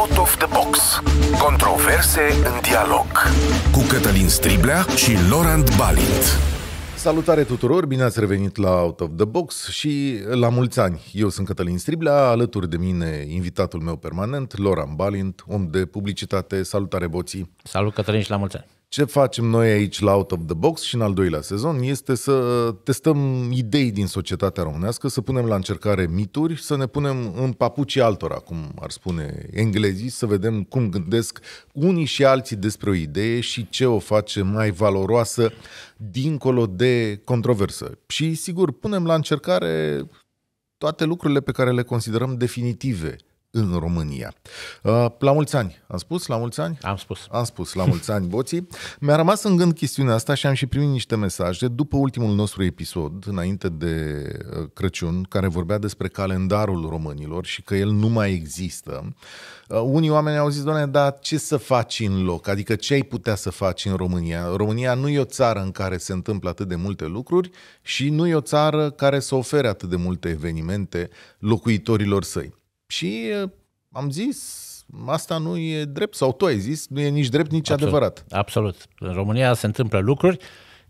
Out of the Box. Controverse în dialog. Cu Cătălin Striblea și Laurent Balint. Salutare tuturor, bine ați revenit la Out of the Box și la mulți ani. Eu sunt Cătălin Striblea, alături de mine invitatul meu permanent, Loran Balint, om de publicitate. Salutare, Boții! Salut, Cătălin, și la mulți ani! Ce facem noi aici la Out of the Box și în al doilea sezon este să testăm idei din societatea românească, să punem la încercare mituri, să ne punem în papucii altora, cum ar spune englezii, să vedem cum gândesc unii și alții despre o idee și ce o face mai valoroasă dincolo de controversă. Și sigur, punem la încercare toate lucrurile pe care le considerăm definitive în România. Uh, la mulți ani, am spus? La mulți ani? Am spus. Am spus, la mulți ani, boții. Mi-a rămas în gând chestiunea asta și am și primit niște mesaje după ultimul nostru episod, înainte de uh, Crăciun, care vorbea despre calendarul românilor și că el nu mai există. Uh, unii oameni au zis, doamne, dar ce să faci în loc? Adică ce ai putea să faci în România? România nu e o țară în care se întâmplă atât de multe lucruri și nu e o țară care să ofere atât de multe evenimente locuitorilor săi. Și am zis, asta nu e drept, sau tu ai zis, nu e nici drept, nici Absolut. adevărat. Absolut. În România se întâmplă lucruri,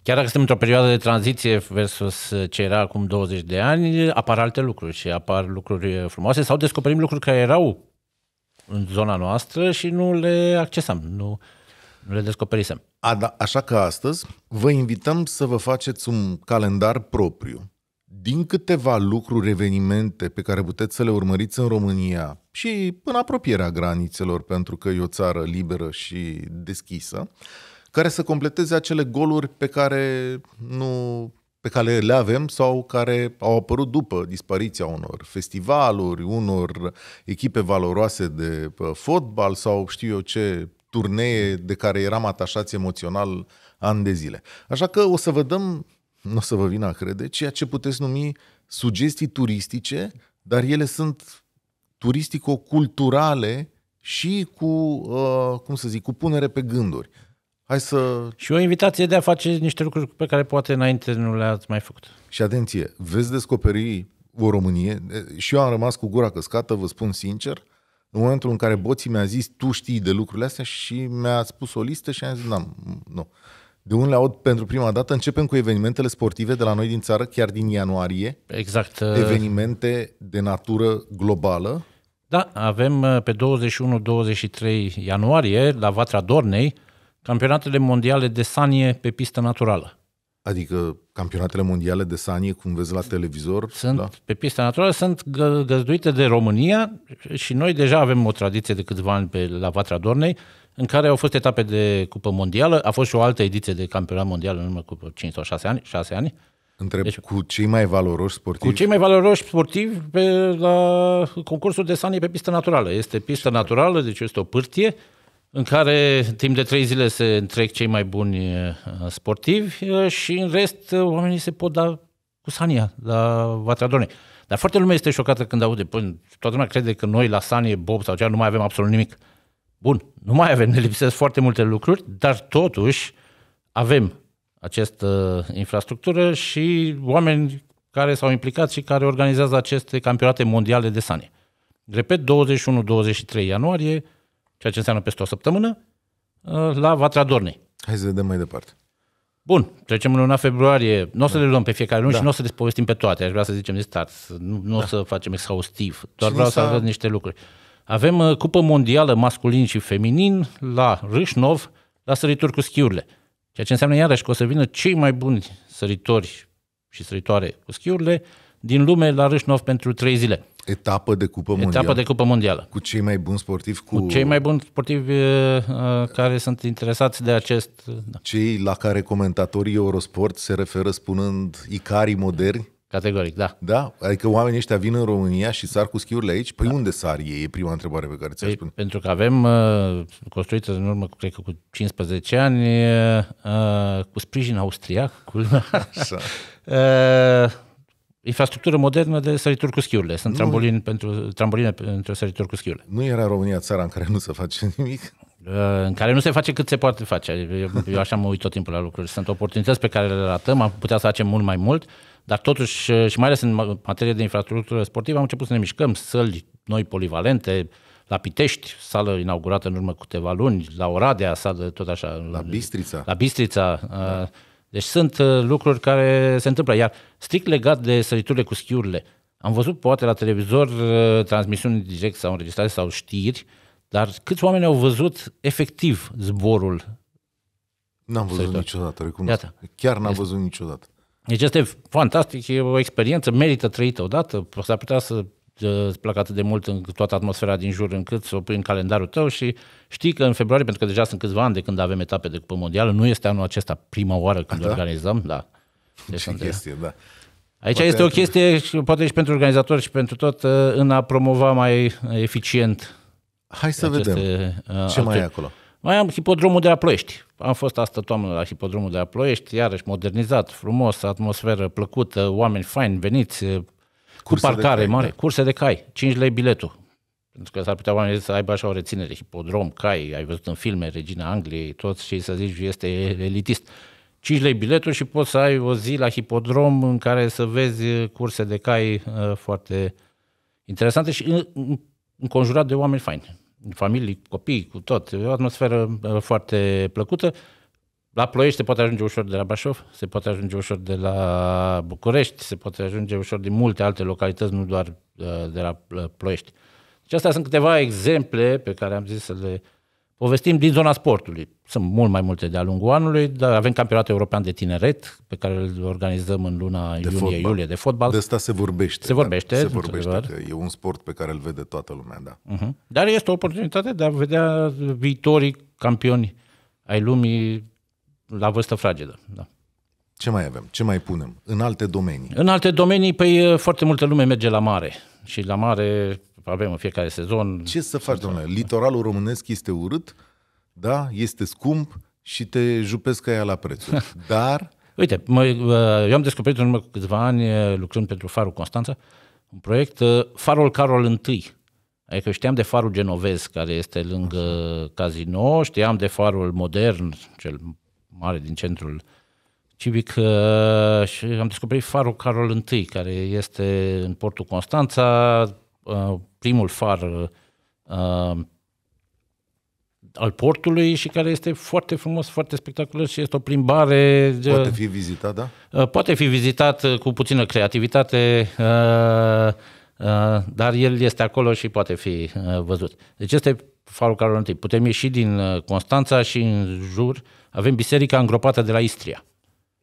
chiar dacă suntem într-o perioadă de tranziție versus ce era acum 20 de ani, apar alte lucruri și apar lucruri frumoase sau descoperim lucruri care erau în zona noastră și nu le accesam, nu, nu le descoperisem. A, da, așa că astăzi vă invităm să vă faceți un calendar propriu din câteva lucruri, evenimente pe care puteți să le urmăriți în România și în apropierea granițelor, pentru că e o țară liberă și deschisă, care să completeze acele goluri pe care nu pe care le avem sau care au apărut după dispariția unor festivaluri, unor echipe valoroase de uh, fotbal sau știu eu ce turnee de care eram atașați emoțional ani de zile. Așa că o să vă dăm nu o să vă vină a crede, ceea ce puteți numi sugestii turistice, dar ele sunt turistico-culturale și cu, uh, cum să zic, cu punere pe gânduri. Hai să... Și o invitație de a face niște lucruri pe care poate înainte nu le-ați mai făcut. Și atenție, veți descoperi o Românie, și eu am rămas cu gura căscată, vă spun sincer, în momentul în care boții mi-a zis tu știi de lucrurile astea și mi-a spus o listă și am zis, nu, nu. De unde le aud pentru prima dată? Începem cu evenimentele sportive de la noi din țară, chiar din ianuarie. Exact. Uh, Evenimente de natură globală. Da, avem uh, pe 21-23 ianuarie, la Vatra Dornei, campionatele mondiale de sanie pe pistă naturală. Adică campionatele mondiale de sanie, cum vezi la televizor? Sunt da? pe pista naturală, sunt găzduite de România și noi deja avem o tradiție de câțiva ani pe, la Vatra Dornei, în care au fost etape de Cupă Mondială, a fost și o altă ediție de campionat mondial în urmă cu 5 sau 6 ani, 6 ani, Întreb, deci, cu cei mai valoroși sportivi? Cu cei mai valoroși sportivi pe, la concursul de sanie pe pistă naturală. Este pistă naturală, deci este o pârtie în care timp de trei zile se întrec cei mai buni eh, sportivi eh, și în rest eh, oamenii se pot da cu Sania la Vatra Dornei. Dar foarte lumea este șocată când aude, până toată lumea crede că noi la Sanie, Bob sau cea nu mai avem absolut nimic. Bun, nu mai avem, ne lipsesc foarte multe lucruri, dar totuși avem această infrastructură și oameni care s-au implicat și care organizează aceste campionate mondiale de Sanie. Repet, 21-23 ianuarie, ceea ce înseamnă peste o săptămână, uh, la Vatra Dornei. Hai să vedem mai departe. Bun, trecem în luna februarie. Nu o să da. le luăm pe fiecare lună da. și nu o să le povestim pe toate. Aș vrea să zicem de start. Nu, nu da. o să facem exhaustiv. Doar Cine vreau să arăt niște lucruri. Avem uh, cupă mondială masculin și feminin la Râșnov, la sărituri cu schiurile. Ceea ce înseamnă iarăși că o să vină cei mai buni săritori și săritoare cu schiurile din lume la Râșnov pentru trei zile. Etapă de Cupă Mondială. Etapă de Cupă Mondială. Cu cei mai buni sportivi? Cu, cu cei mai buni sportivi uh, uh care sunt interesați de acest... Uh, da. Cei la care comentatorii Eurosport se referă spunând icarii moderni? Categoric, da. Da? Adică oamenii ăștia vin în România și sar cu schiurile aici? Păi da. unde sar ei? E prima întrebare pe care ți-aș păi, spune. Pentru că avem uh, construită în urmă, cred că cu 15 ani, cu sprijin austriac, cu Așa. infrastructură modernă de sărituri cu schiurile. Sunt trambolin pentru, tramboline pentru sărituri cu schiurile. Nu era România țara în care nu se face nimic? În care nu se face cât se poate face. Eu, eu așa mă uit tot timpul la lucruri. Sunt oportunități pe care le ratăm, am putea să facem mult mai mult, dar totuși, și mai ales în materie de infrastructură sportivă, am început să ne mișcăm, săli noi polivalente, la Pitești, sală inaugurată în urmă câteva luni, la Oradea, sală tot așa. La Bistrița. La Bistrița. Da. Uh, deci sunt uh, lucruri care se întâmplă. Iar strict legat de săriturile cu schiurile, am văzut poate la televizor uh, transmisiuni direct sau înregistrate sau știri, dar câți oameni au văzut efectiv zborul? N-am văzut săritor. niciodată, recunosc. Iată. Chiar n-am văzut niciodată. Deci este fantastic, e o experiență, merită trăită odată, s-ar putea să Uh, îți plac atât de mult în toată atmosfera din jur încât să o pui în calendarul tău și știi că în februarie, pentru că deja sunt câțiva ani de când avem etape de Cupă Mondială, nu este anul acesta prima oară când da? organizăm, da. Deci Ce chestie, da. Aici poate este o chestie, poate și pentru organizatori și pentru tot, uh, în a promova mai eficient. Hai să vedem. Uh, Ce actori. mai e acolo? Mai am hipodromul de la Ploiești. Am fost asta toamnă la hipodromul de la Ploiești, iarăși modernizat, frumos, atmosferă plăcută, oameni faini, veniți, cu parcare cai, mare, da. curse de cai, 5 lei biletul. Pentru că s-ar putea oamenii să aibă așa o reținere, hipodrom, cai, ai văzut în filme, Regina Angliei, tot și să zici este elitist. 5 lei biletul și poți să ai o zi la hipodrom în care să vezi curse de cai uh, foarte interesante și uh, înconjurat de oameni faini. Familii, copii, cu tot. E o atmosferă uh, foarte plăcută la Ploiești se poate ajunge ușor de la Brașov, se poate ajunge ușor de la București, se poate ajunge ușor din multe alte localități, nu doar uh, de la uh, Ploiești. Deci astea sunt câteva exemple pe care am zis să le povestim din zona sportului. Sunt mult mai multe de-a lungul anului, dar avem campionatul european de tineret pe care îl organizăm în luna de iunie, fotbal. iulie de fotbal. De asta se vorbește. Se vorbește, Se vorbește că e un sport pe care îl vede toată lumea, da. Uh-huh. Dar este o oportunitate de a vedea viitorii campioni ai lumii la vârstă fragedă. Da. Ce mai avem? Ce mai punem? În alte domenii? În alte domenii, păi foarte multă lume merge la mare. Și la mare avem în fiecare sezon... Ce să faci, domnule? Litoralul românesc este urât, da, este scump și te jupesc aia la preț. Dar... Uite, mă, eu am descoperit în urmă cu câțiva ani, lucrând pentru Farul Constanța, un proiect, Farul Carol I. Adică știam de farul genovez, care este lângă casino, știam de farul modern, cel mare din centrul civic uh, și am descoperit farul Carol I, care este în portul Constanța, uh, primul far uh, al portului și care este foarte frumos, foarte spectaculos și este o plimbare. Poate fi vizitat, da? Poate fi vizitat cu puțină creativitate. Uh, dar el este acolo și poate fi uh, văzut. Deci este farul care întâi. Putem ieși din uh, Constanța și în jur avem biserica îngropată de la Istria.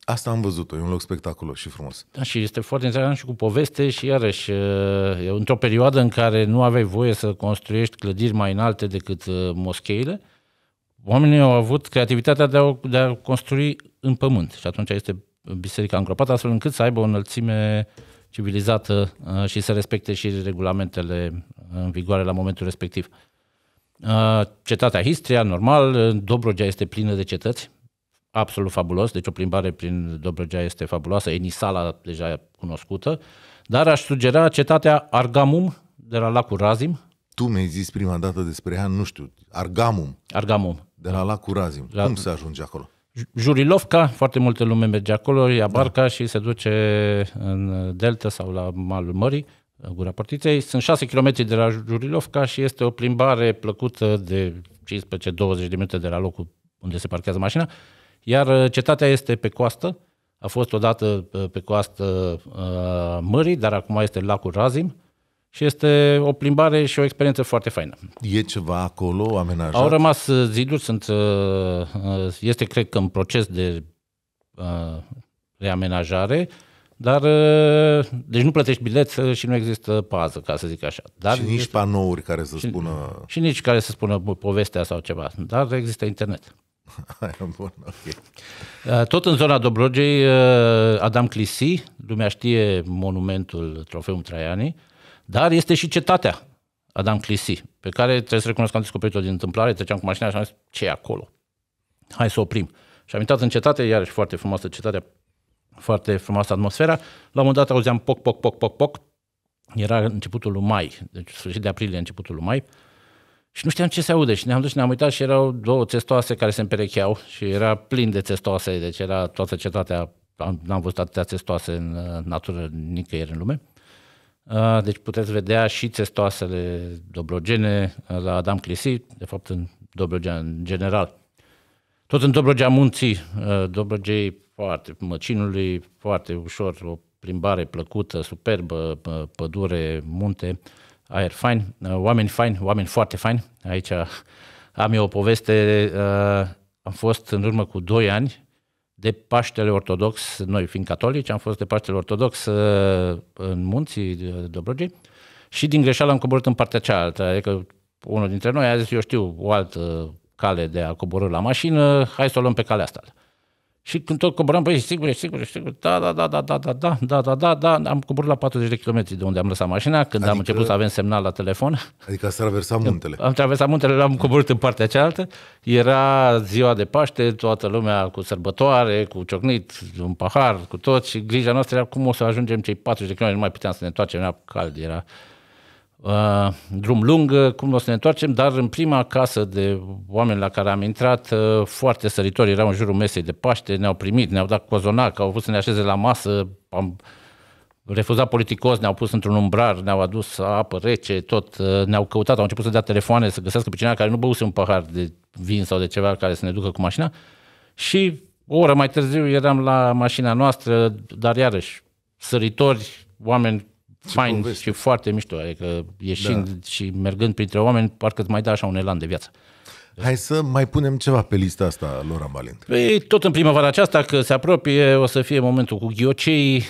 Asta am văzut-o, e un loc spectaculos și frumos. Da, și este foarte interesant și cu poveste și iarăși într-o perioadă în care nu aveai voie să construiești clădiri mai înalte decât moscheile, oamenii au avut creativitatea de a, de a construi în pământ și atunci este biserica îngropată astfel încât să aibă o înălțime uh, civilizată uh, și să respecte și regulamentele uh, în vigoare la momentul respectiv. Uh, cetatea Histria, normal, Dobrogea este plină de cetăți, absolut fabulos, deci o plimbare prin Dobrogea este fabuloasă, Enisala deja cunoscută, dar aș sugera cetatea Argamum de la lacul Razim. Tu mi-ai zis prima dată despre ea, nu știu, Argamum. Argamum. De la lacul Razim. La... Cum se ajunge acolo? Jurilovca, foarte multe lume merge acolo, ia da. barca da. și se duce în delta sau la malul mării, gura portiței. Sunt 6 km de la Jurilovca și este o plimbare plăcută de 15-20 de minute de la locul unde se parchează mașina. Iar uh, cetatea este pe coastă, a fost odată uh, pe coastă uh, mării, dar acum este lacul Razim și este o plimbare și o experiență foarte faină. E ceva acolo amenajat? Au rămas uh, ziduri, sunt, uh, uh, este cred că în proces de reamenajare, dar deci nu plătești bilet și nu există pază, ca să zic așa. Dar și nici este, panouri care să și, spună... Și nici care să spună povestea sau ceva, dar există internet. Bun, okay. Tot în zona Dobrogei, Adam Clisi, lumea știe monumentul Trofeul Traianii, dar este și cetatea Adam Clisi, pe care trebuie să recunosc că am descoperit-o din întâmplare, treceam cu mașina și am zis, ce e acolo? Hai să oprim. Și am intrat în cetate, iarăși foarte frumoasă cetatea, foarte frumoasă atmosfera. La un moment dat auzeam poc, poc, poc, poc, poc. Era începutul lui mai, deci sfârșit de aprilie, începutul lui mai. Și nu știam ce se aude și ne-am dus și ne-am uitat și erau două testoase care se împerecheau și era plin de testoase, deci era toată cetatea, n-am văzut atâtea testoase în uh, natură nicăieri în lume. Deci puteți vedea și testoasele dobrogene la Adam Clisi, de fapt în Dobrogea în general. Tot în Dobrogea Munții, Dobrogei foarte măcinului, foarte ușor, o plimbare plăcută, superbă, pădure, munte, aer fain, oameni fain, oameni foarte fain. Aici am eu o poveste, am fost în urmă cu 2 ani de Paștele Ortodox, noi fiind catolici, am fost de Paștele Ortodox uh, în munții uh, Dobrogei și din greșeală am coborât în partea cealaltă, adică unul dintre noi a zis, eu știu o altă cale de a coborâ la mașină, hai să o luăm pe calea asta. Și când tot coboram, păi, sigur, sigur, sigur, da, da, da, da, da, da, da, da, da, da, da, am coborât la 40 de km de unde am lăsat mașina, când adică, am început să avem semnal la telefon. Adică ați traversat muntele. Am traversat muntele, am coborât în partea cealaltă, era ziua de Paște, toată lumea cu sărbătoare, cu ciocnit, un pahar, cu tot și grija noastră era cum o să ajungem cei 40 de km, nu mai puteam să ne întoarcem, era cald, era... Uh, drum lung, uh, cum o să ne întoarcem, dar în prima casă de oameni la care am intrat, uh, foarte săritori erau în jurul mesei de Paște, ne-au primit, ne-au dat cozonac, au vrut să ne așeze la masă, am refuzat politicos, ne-au pus într-un umbrar, ne-au adus apă rece, tot, uh, ne-au căutat, au început să dea telefoane, să găsească pe cineva care nu băuse un pahar de vin sau de ceva care să ne ducă cu mașina și o oră mai târziu eram la mașina noastră, dar iarăși săritori, oameni fain poveste. și foarte mișto, adică ieșind da. și mergând printre oameni, parcă îți mai dă așa un elan de viață. Hai să mai punem ceva pe lista asta, Lora Valent. Păi, tot în primăvara aceasta, că se apropie, o să fie momentul cu ghiocei. Uh,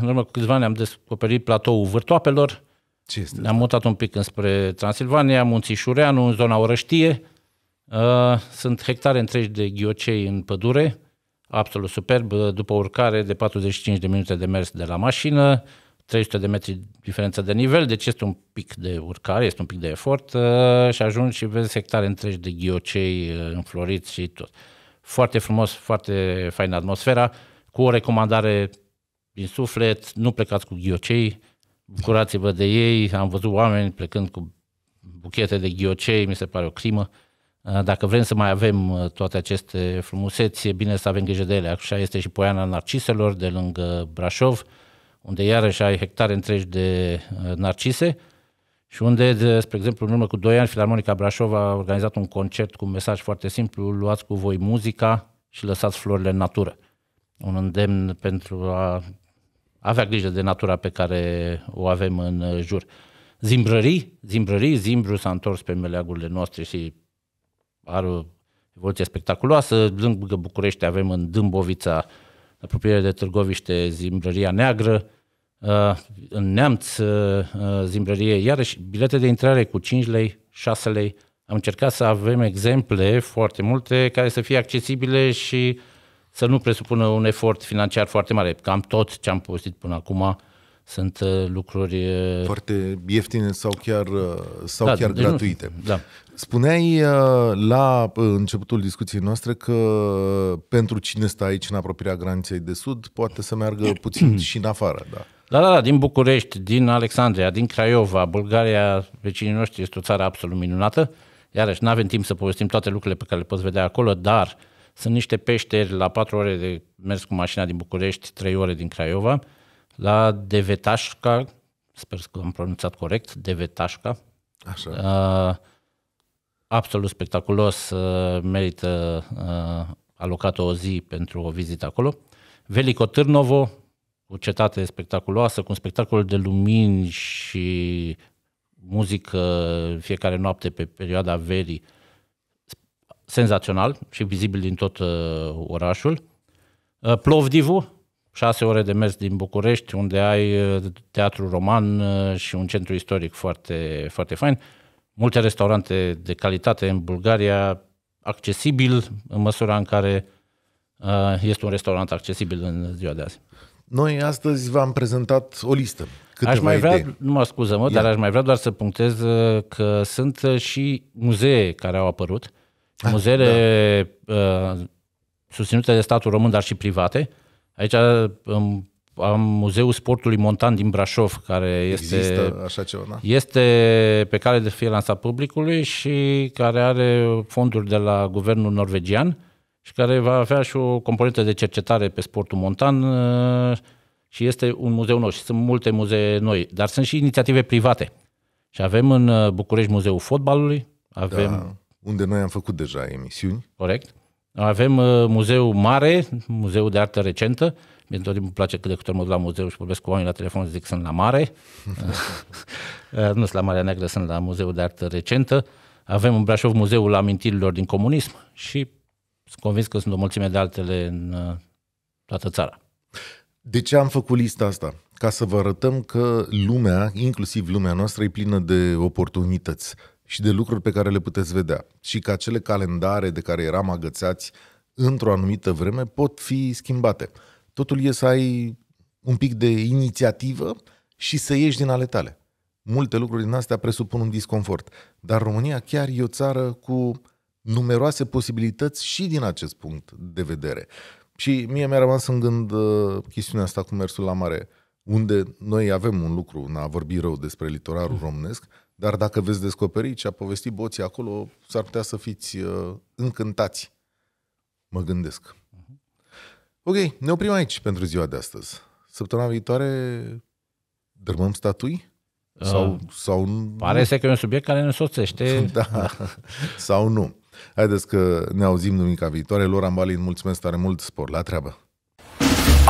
în urmă cu câțiva ani am descoperit platoul Vârtoapelor. Ce este Ne-am mutat un pic înspre Transilvania, Munții Șureanu, în zona Orăștie. Uh, sunt hectare întregi de ghiocei în pădure, absolut superb, după urcare de 45 de minute de mers de la mașină, 300 de metri diferență de nivel, deci este un pic de urcare, este un pic de efort uh, și ajungi și vezi hectare întregi de ghiocei uh, înfloriți și tot. Foarte frumos, foarte faină atmosfera, cu o recomandare din suflet, nu plecați cu ghiocei, curați vă de ei, am văzut oameni plecând cu buchete de ghiocei, mi se pare o crimă. Uh, dacă vrem să mai avem toate aceste frumuseți, e bine să avem grijă de ele. Așa este și Poiana Narciselor, de lângă Brașov, unde iarăși ai hectare întregi de uh, narcise și unde, de, spre exemplu, în urmă cu 2 ani, Filarmonica Brașov a organizat un concert cu un mesaj foarte simplu, luați cu voi muzica și lăsați florile în natură. Un îndemn pentru a avea grijă de natura pe care o avem în uh, jur. Zimbrării, zimbrării, zimbru s-a întors pe meleagurile noastre și are o evoluție spectaculoasă. Lângă București avem în Dâmbovița apropiere de Târgoviște, Zimbrăria Neagră, uh, în Neamț, uh, uh, Zimbrărie, iarăși bilete de intrare cu 5 lei, 6 lei. Am încercat să avem exemple foarte multe care să fie accesibile și să nu presupună un efort financiar foarte mare. Cam tot ce am postit până acum sunt uh, lucruri... Uh, Foarte ieftine sau chiar, uh, sau da, chiar deci gratuite. Nu, da. Spuneai la începutul discuției noastre că pentru cine stă aici în apropierea graniței de sud poate să meargă puțin și în afară. Da. Da, da, da, din București, din Alexandria, din Craiova, Bulgaria, vecinii noștri, este o țară absolut minunată. Iarăși, nu avem timp să povestim toate lucrurile pe care le poți vedea acolo, dar sunt niște peșteri la 4 ore de mers cu mașina din București, 3 ore din Craiova, la Devetașca, sper că am pronunțat corect, Devetașca. Așa. Uh, absolut spectaculos, uh, merită uh, alocat o zi pentru o vizită acolo. Veliko Târnovo, o cetate spectaculoasă, cu un spectacol de lumini și muzică fiecare noapte pe perioada verii, senzațional și vizibil din tot uh, orașul. Uh, Plovdivu, șase ore de mers din București, unde ai uh, teatru roman uh, și un centru istoric foarte, foarte fain, multe restaurante de calitate în Bulgaria, accesibil în măsura în care uh, este un restaurant accesibil în ziua de azi. Noi astăzi v-am prezentat o listă. aș mai vrea, idei. nu mă scuză mă, dar aș mai vrea doar să punctez că sunt și muzee care au apărut, ah, muzeele da. susținute de statul român, dar și private, Aici am, um, am Muzeul Sportului Montan din Brașov, care este, așa ceva, da? este pe care de fie lansat publicului și care are fonduri de la guvernul norvegian și care va avea și o componentă de cercetare pe sportul montan uh, și este un muzeu nou și sunt multe muzee noi, dar sunt și inițiative private. Și avem în uh, București Muzeul Fotbalului, avem... Da, unde noi am făcut deja emisiuni. Corect. Avem uh, muzeu mare, muzeu de artă recentă. Mie tot timpul îmi place cât de cât ori mă duc la muzeu și vorbesc cu oameni la telefon zic sunt la mare. Uh, nu sunt la Marea Neagră, sunt la muzeul de artă recentă. Avem în Brașov muzeul amintirilor din comunism și sunt convins că sunt o mulțime de altele în uh, toată țara. De ce am făcut lista asta? Ca să vă arătăm că lumea, inclusiv lumea noastră, e plină de oportunități și de lucruri pe care le puteți vedea. Și că acele calendare de care eram agățați într-o anumită vreme pot fi schimbate. Totul e să ai un pic de inițiativă și să ieși din ale tale. Multe lucruri din astea presupun un disconfort. Dar România chiar e o țară cu numeroase posibilități și din acest punct de vedere. Și mie mi-a rămas în gând uh, chestiunea asta cu mersul la mare, unde noi avem un lucru, n-a vorbit rău despre litoralul românesc, dar dacă veți descoperi ce a povestit boții acolo, s-ar putea să fiți uh, încântați. Mă gândesc. Mhm. Ok, ne oprim aici pentru ziua de astăzi. Săptămâna viitoare dărmăm statui? Ah. Sau, uh, sau nu? Pare să că e un subiect care ne însoțește. Da, sau nu. Haideți că ne auzim duminica viitoare. Lor Ambalin, mulțumesc tare mult, spor la treabă!